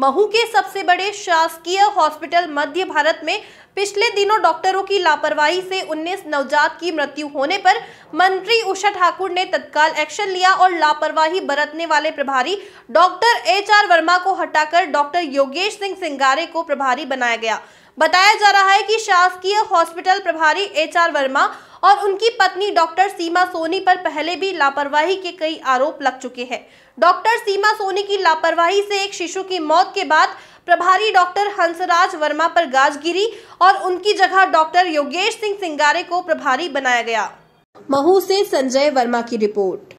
महू के सबसे बड़े शासकीय हॉस्पिटल मध्य भारत में पिछले दिनों डॉक्टरों की लापरवाही से 19 नवजात की मृत्यु होने पर मंत्री उषा ठाकुर ने तत्काल एक्शन लिया और लापरवाही बरतने वाले प्रभारी डॉक्टर एच आर वर्मा को हटाकर डॉक्टर योगेश सिंह सिंगारे को प्रभारी बनाया गया बताया जा रहा है कि शासकीय हॉस्पिटल प्रभारी एच आर वर्मा और उनकी पत्नी डॉक्टर सीमा सोनी पर पहले भी लापरवाही के कई आरोप लग चुके हैं डॉक्टर सीमा सोनी की लापरवाही से एक शिशु की मौत के बाद प्रभारी डॉक्टर हंसराज वर्मा पर गाज गिरी और उनकी जगह डॉक्टर योगेश सिंह सिंगारे को प्रभारी बनाया गया महू से संजय वर्मा की रिपोर्ट